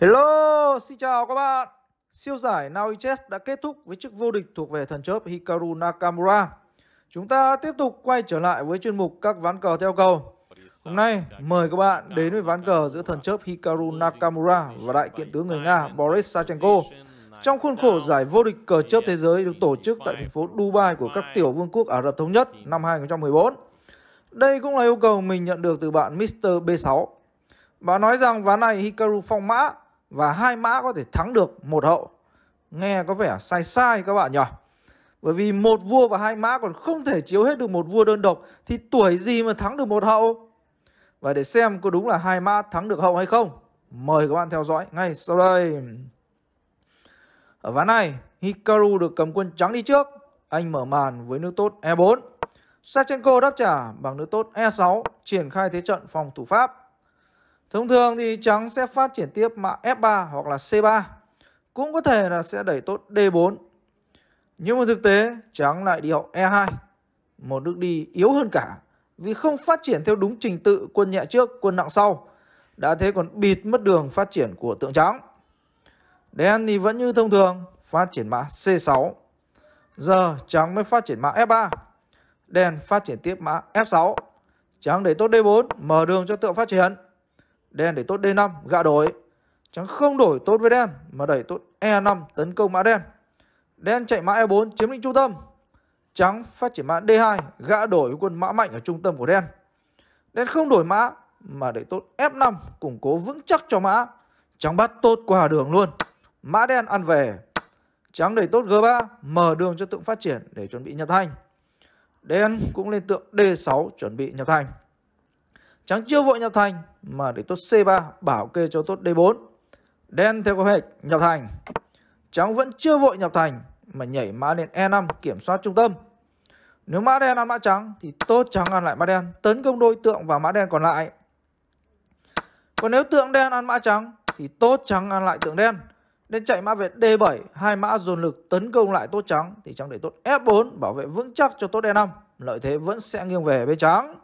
Hello, xin chào các bạn. Siêu giải Naui Chess đã kết thúc với chức vô địch thuộc về thần chớp Hikaru Nakamura. Chúng ta tiếp tục quay trở lại với chuyên mục các ván cờ theo cầu. Hôm nay mời các bạn đến với ván cờ giữa thần chớp Hikaru Nakamura và đại kiện tướng người Nga Boris Sachenko trong khuôn khổ giải vô địch cờ chớp thế giới được tổ chức tại thành phố Dubai của các tiểu vương quốc Ả Rập Thống Nhất năm 2014. Đây cũng là yêu cầu mình nhận được từ bạn Mr. B6. Bà nói rằng ván này Hikaru phong mã và hai mã có thể thắng được một hậu. Nghe có vẻ sai sai các bạn nhỉ? Bởi vì một vua và hai mã còn không thể chiếu hết được một vua đơn độc thì tuổi gì mà thắng được một hậu? Và để xem có đúng là hai mã thắng được hậu hay không, mời các bạn theo dõi ngay sau đây. Ở ván này, Hikaru được cầm quân trắng đi trước. Anh mở màn với nước tốt E4. Sachenko đáp trả bằng nước tốt E6 triển khai thế trận phòng thủ Pháp. Thông thường thì trắng sẽ phát triển tiếp mã F3 hoặc là C3. Cũng có thể là sẽ đẩy tốt D4. Nhưng mà thực tế trắng lại đi hậu E2. Một nước đi yếu hơn cả. Vì không phát triển theo đúng trình tự quân nhẹ trước, quân nặng sau. Đã thế còn bịt mất đường phát triển của tượng trắng. Đen thì vẫn như thông thường phát triển mã C6. Giờ trắng mới phát triển mã F3. Đen phát triển tiếp mã F6. Trắng đẩy tốt D4 mở đường cho tượng phát triển. Đen để tốt D5, gạ đổi. Trắng không đổi tốt với đen mà đẩy tốt E5 tấn công mã đen. Đen chạy mã E4 chiếm lĩnh trung tâm. Trắng phát triển mã D2, gã đổi quân mã mạnh ở trung tâm của đen. Đen không đổi mã mà đẩy tốt F5 củng cố vững chắc cho mã. Trắng bắt tốt qua đường luôn. Mã đen ăn về. Trắng đẩy tốt G3, mở đường cho tượng phát triển để chuẩn bị nhập thành. Đen cũng lên tượng D6 chuẩn bị nhập thành. Trắng chưa vội nhập thành mà để tốt C3 bảo kê cho tốt D4. Đen theo kế hoạch nhập thành. Trắng vẫn chưa vội nhập thành mà nhảy mã lên E5 kiểm soát trung tâm. Nếu mã đen ăn mã trắng thì tốt trắng ăn lại mã đen, tấn công đôi tượng và mã đen còn lại. Còn nếu tượng đen ăn mã trắng thì tốt trắng ăn lại tượng đen. Nên chạy mã về D7, hai mã dồn lực tấn công lại tốt trắng thì trắng để tốt F4 bảo vệ vững chắc cho tốt E5. Lợi thế vẫn sẽ nghiêng về bên trắng.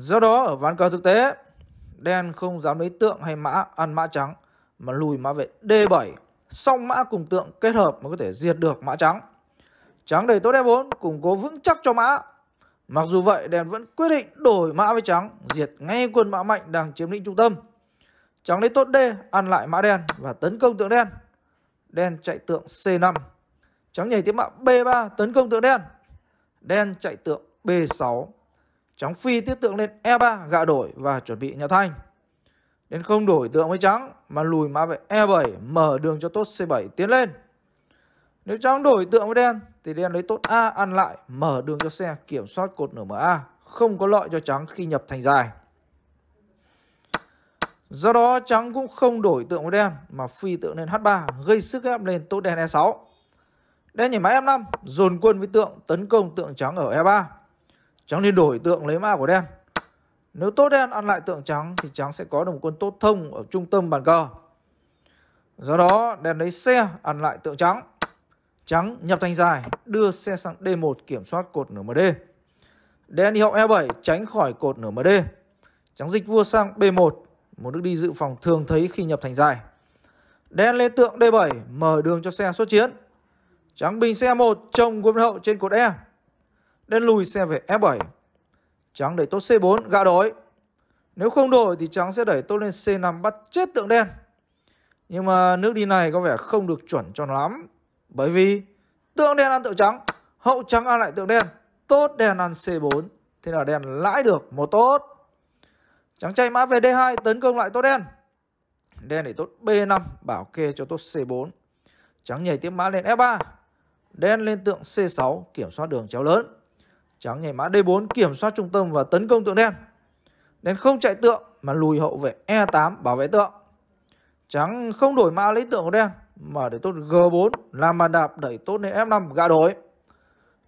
Do đó ở ván cờ thực tế, đen không dám lấy tượng hay mã ăn mã trắng mà lùi mã về D7. Song mã cùng tượng kết hợp mới có thể diệt được mã trắng. Trắng đầy tốt E4 củng cố vững chắc cho mã. Mặc dù vậy đen vẫn quyết định đổi mã với trắng diệt ngay quân mã mạnh đang chiếm lĩnh trung tâm. Trắng lấy tốt D ăn lại mã đen và tấn công tượng đen. Đen chạy tượng C5. Trắng nhảy tiếp mã B3 tấn công tượng đen. Đen chạy tượng B6 Trắng phi tiếp tượng lên E3 gạ đổi và chuẩn bị nhà thanh. Đến không đổi tượng với trắng mà lùi mã về E7 mở đường cho tốt C7 tiến lên. Nếu trắng đổi tượng với đen thì đen lấy tốt A ăn lại mở đường cho xe kiểm soát cột nửa MA không có lợi cho trắng khi nhập thành dài. Do đó trắng cũng không đổi tượng với đen mà phi tượng lên H3 gây sức ép lên tốt đen E6. Đen nhảy mã F5 dồn quân với tượng tấn công tượng trắng ở E3. Trắng nên đổi tượng lấy ma của đen. Nếu tốt đen ăn lại tượng trắng thì trắng sẽ có được một quân tốt thông ở trung tâm bàn cờ. Do đó đen lấy xe ăn lại tượng trắng. Trắng nhập thành dài đưa xe sang D1 kiểm soát cột nửa MD. Đen đi hậu E7 tránh khỏi cột nửa MD. Trắng dịch vua sang B1 một nước đi dự phòng thường thấy khi nhập thành dài. Đen lên tượng D7 mở đường cho xe xuất chiến. Trắng bình xe 1 trông quân hậu trên cột E đen lùi xe về F7. Trắng đẩy tốt C4, gã đối. Nếu không đổi thì trắng sẽ đẩy tốt lên C5 bắt chết tượng đen. Nhưng mà nước đi này có vẻ không được chuẩn cho lắm. Bởi vì tượng đen ăn tượng trắng, hậu trắng ăn lại tượng đen. Tốt đen ăn C4, thế là đen lãi được một tốt. Trắng chạy mã về D2 tấn công lại tốt đen. Đen để tốt B5 bảo kê cho tốt C4. Trắng nhảy tiếp mã lên F3. Đen lên tượng C6 kiểm soát đường chéo lớn. Trắng nhảy mã D4 kiểm soát trung tâm và tấn công tượng đen. Đen không chạy tượng mà lùi hậu về E8 bảo vệ tượng. Trắng không đổi mã lấy tượng của đen mà để tốt G4 làm bàn đạp đẩy tốt lên F5 gã đổi.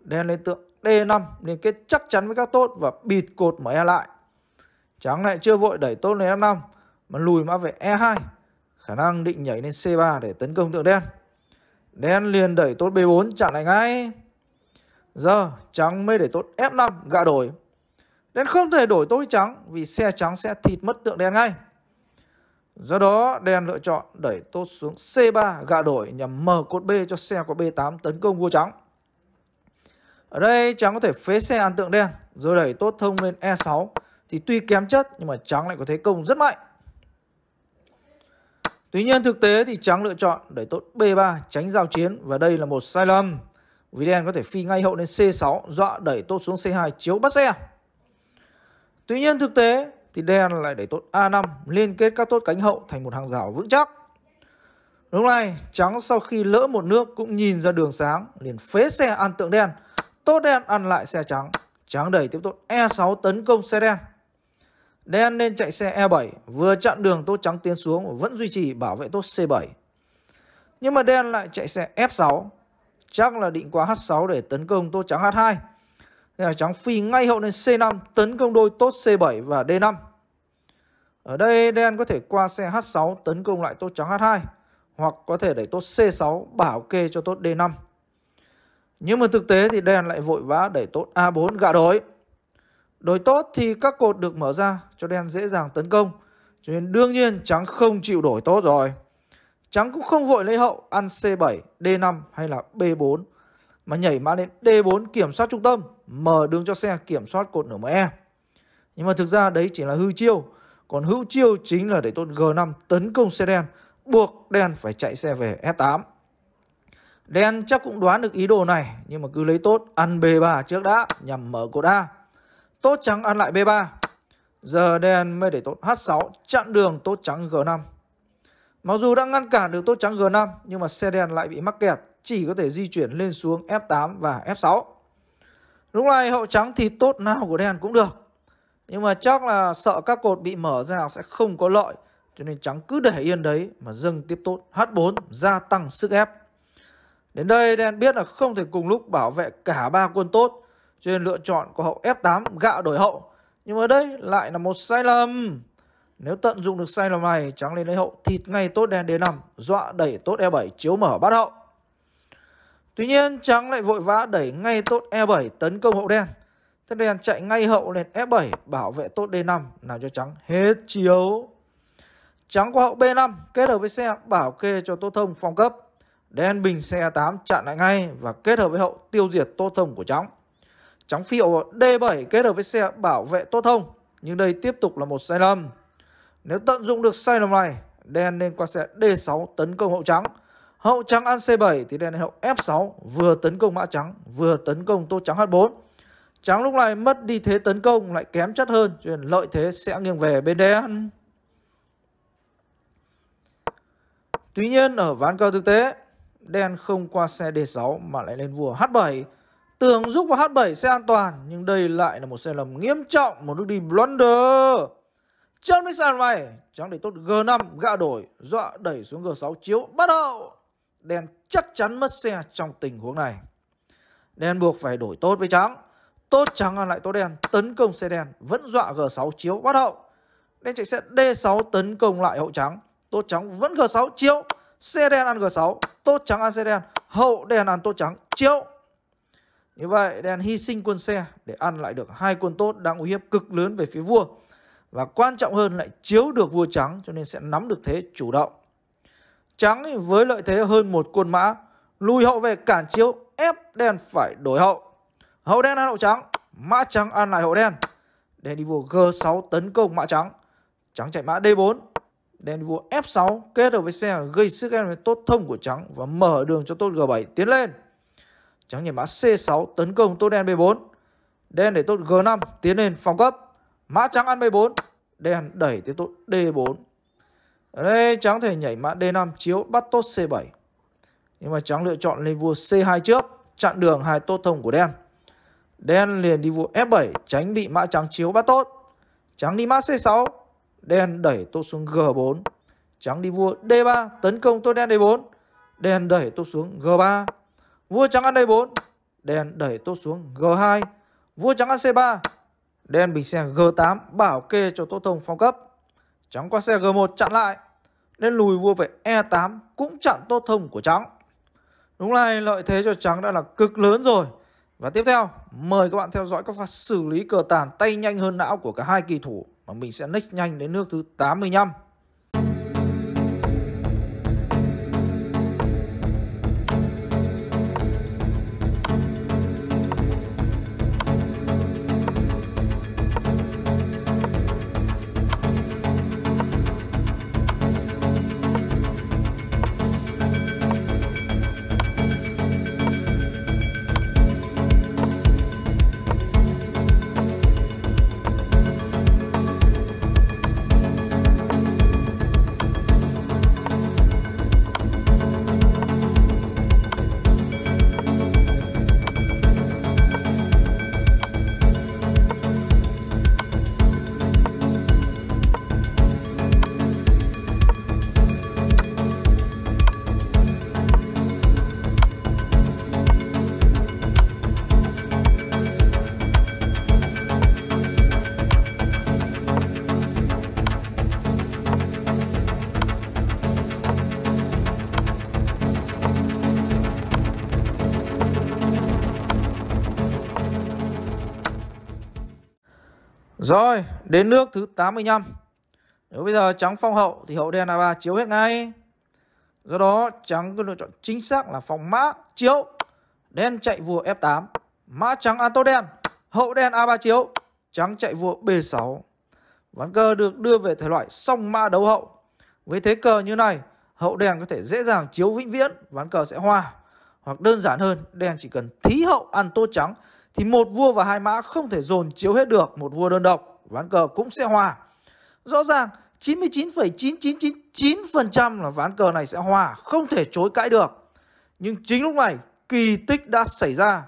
Đen lên tượng D5 liên kết chắc chắn với các tốt và bịt cột mở E lại. Trắng lại chưa vội đẩy tốt lên F5 mà lùi mã về E2. Khả năng định nhảy lên C3 để tấn công tượng đen. Đen liền đẩy tốt B4 chặn lại ngay. Giờ trắng mới để tốt F5 gạ đổi. Đen không thể đổi tối trắng vì xe trắng sẽ thịt mất tượng đen ngay. Do đó đen lựa chọn đẩy tốt xuống C3 gạ đổi nhằm mở cột B cho xe của B8 tấn công vua trắng. Ở đây trắng có thể phế xe ăn tượng đen rồi đẩy tốt thông lên E6 thì tuy kém chất nhưng mà trắng lại có thế công rất mạnh. Tuy nhiên thực tế thì trắng lựa chọn đẩy tốt B3 tránh giao chiến và đây là một sai lầm. Willian có thể phi ngay hậu lên C6 dọa đẩy tốt xuống C2 chiếu bắt xe. Tuy nhiên thực tế thì đen lại đẩy tốt A5 liên kết các tốt cánh hậu thành một hàng rào vững chắc. Lúc này trắng sau khi lỡ một nước cũng nhìn ra đường sáng liền phế xe ăn tượng đen. Tốt đen ăn lại xe trắng. Trắng đẩy tiếp tốt E6 tấn công xe đen. Đen nên chạy xe E7 vừa chặn đường tốt trắng tiến xuống và vẫn duy trì bảo vệ tốt C7. Nhưng mà đen lại chạy xe F6 chắc là định qua H6 để tấn công tốt trắng H2. Nên là trắng phi ngay hậu lên C5 tấn công đôi tốt C7 và D5. Ở đây đen có thể qua xe H6 tấn công lại tốt trắng H2 hoặc có thể đẩy tốt C6 bảo kê cho tốt D5. Nhưng mà thực tế thì đen lại vội vã đẩy tốt A4 gạ đối. Đối tốt thì các cột được mở ra cho đen dễ dàng tấn công. Cho nên đương nhiên trắng không chịu đổi tốt rồi. Trắng cũng không vội lấy hậu ăn C7, D5 hay là B4 mà nhảy mã lên D4 kiểm soát trung tâm, mở đường cho xe kiểm soát cột nửa ME. Nhưng mà thực ra đấy chỉ là hư chiêu, còn hữu chiêu chính là để tốt G5 tấn công xe đen, buộc đen phải chạy xe về F8. Đen chắc cũng đoán được ý đồ này, nhưng mà cứ lấy tốt ăn B3 trước đã nhằm mở cột A. Tốt trắng ăn lại B3. Giờ đen mới để tốt H6 chặn đường tốt trắng G5 Mặc dù đã ngăn cản được tốt trắng G5 nhưng mà xe đen lại bị mắc kẹt, chỉ có thể di chuyển lên xuống F8 và F6. Lúc này hậu trắng thì tốt nào của đen cũng được. Nhưng mà chắc là sợ các cột bị mở ra sẽ không có lợi, cho nên trắng cứ để yên đấy mà dâng tiếp tốt H4 gia tăng sức ép. Đến đây đen biết là không thể cùng lúc bảo vệ cả ba quân tốt, cho nên lựa chọn của hậu F8 gạ đổi hậu. Nhưng mà đây lại là một sai lầm. Nếu tận dụng được sai lầm này, trắng lên lấy hậu thịt ngay tốt đen D5, dọa đẩy tốt E7 chiếu mở bắt hậu. Tuy nhiên, trắng lại vội vã đẩy ngay tốt E7 tấn công hậu đen. Thế đen chạy ngay hậu lên F7 e bảo vệ tốt D5 làm cho trắng hết chiếu. Trắng có hậu B5 kết hợp với xe bảo kê cho tốt Thông phong cấp. Đen bình xe 8 chặn lại ngay và kết hợp với hậu tiêu diệt tốt Thông của trắng. Trắng phi hậu D7 kết hợp với xe bảo vệ tốt Thông. Nhưng đây tiếp tục là một sai lầm. Nếu tận dụng được sai lầm này, đen nên qua xe D6 tấn công hậu trắng. Hậu trắng ăn C7 thì đen hậu F6 vừa tấn công mã trắng vừa tấn công tô trắng H4. Trắng lúc này mất đi thế tấn công lại kém chất hơn cho nên lợi thế sẽ nghiêng về bên đen. Tuy nhiên ở ván cờ thực tế đen không qua xe D6 mà lại lên vua H7. Tưởng giúp vào H7 sẽ an toàn nhưng đây lại là một sai lầm nghiêm trọng một nước đi blunder. Trong những sàn này, trắng để tốt G5 gạ đổi, dọa đẩy xuống G6 chiếu bắt đầu. Đen chắc chắn mất xe trong tình huống này. Đen buộc phải đổi tốt với trắng. Tốt trắng ăn lại tốt đen, tấn công xe đen, vẫn dọa G6 chiếu bắt hậu. Đen chạy xe D6 tấn công lại hậu trắng. Tốt trắng vẫn G6 chiếu, xe đen ăn G6, tốt trắng ăn xe đen, hậu đen ăn tốt trắng chiếu. Như vậy đen hy sinh quân xe để ăn lại được hai quân tốt đang uy hiếp cực lớn về phía vua và quan trọng hơn lại chiếu được vua trắng cho nên sẽ nắm được thế chủ động. Trắng với lợi thế hơn một quân mã lùi hậu về cản chiếu ép đen phải đổi hậu. Hậu đen ăn hậu trắng, mã trắng ăn lại hậu đen. Đen đi vua G6 tấn công mã trắng. Trắng chạy mã D4. Đen đi vua F6 kết hợp với xe gây sức ép với tốt thông của trắng và mở đường cho tốt G7 tiến lên. Trắng nhảy mã C6 tấn công tốt đen B4. Đen để tốt G5 tiến lên phòng cấp. Mã trắng ăn B4, đen đẩy tiếp tục D4. Ở đây trắng thể nhảy mã D5 chiếu bắt tốt C7. Nhưng mà trắng lựa chọn lên vua C2 trước, chặn đường hai tốt thông của đen. Đen liền đi vua F7 tránh bị mã trắng chiếu bắt tốt. Trắng đi mã C6, đen đẩy tốt xuống G4. Trắng đi vua D3 tấn công tốt đen D4. Đen đẩy tốt xuống G3. Vua trắng ăn D4, đen đẩy tốt xuống G2. Vua trắng ăn C3, Đen bình xe G8 bảo kê cho Tô Thông phong cấp. Trắng qua xe G1 chặn lại. Đen lùi vua về E8 cũng chặn Tô Thông của Trắng. Đúng là lợi thế cho Trắng đã là cực lớn rồi. Và tiếp theo, mời các bạn theo dõi các pha xử lý cờ tàn tay nhanh hơn não của cả hai kỳ thủ mà mình sẽ nick nhanh đến nước thứ 85. Rồi, đến nước thứ 85. Nếu bây giờ trắng phong hậu thì hậu đen là ba chiếu hết ngay. Do đó trắng có lựa chọn chính xác là phòng mã chiếu. Đen chạy vua F8, mã trắng ăn tốt đen, hậu đen A3 chiếu, trắng chạy vua B6. Ván cờ được đưa về thể loại song mã đấu hậu. Với thế cờ như này, hậu đen có thể dễ dàng chiếu vĩnh viễn, ván cờ sẽ hoa. Hoặc đơn giản hơn, đen chỉ cần thí hậu ăn tốt trắng thì một vua và hai mã không thể dồn chiếu hết được một vua đơn độc, ván cờ cũng sẽ hòa. Rõ ràng 99,9999% là ván cờ này sẽ hòa, không thể chối cãi được. Nhưng chính lúc này, kỳ tích đã xảy ra.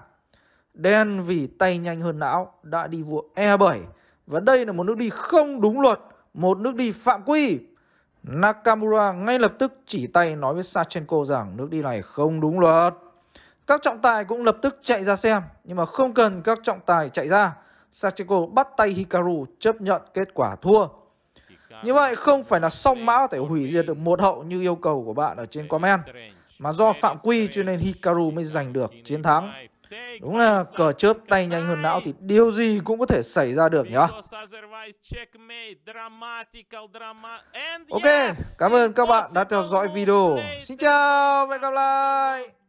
Đen vì tay nhanh hơn não đã đi vua E7 và đây là một nước đi không đúng luật, một nước đi phạm quy. Nakamura ngay lập tức chỉ tay nói với Sachenko rằng nước đi này không đúng luật. Các trọng tài cũng lập tức chạy ra xem, nhưng mà không cần các trọng tài chạy ra. Sachiko bắt tay Hikaru chấp nhận kết quả thua. Như vậy không phải là song mã có thể hủy diệt được một hậu như yêu cầu của bạn ở trên comment. Mà do phạm quy cho nên Hikaru mới giành được chiến thắng. Đúng là cờ chớp tay nhanh hơn não thì điều gì cũng có thể xảy ra được nhá. Ok, cảm ơn các bạn đã theo dõi video. Xin chào và hẹn gặp lại.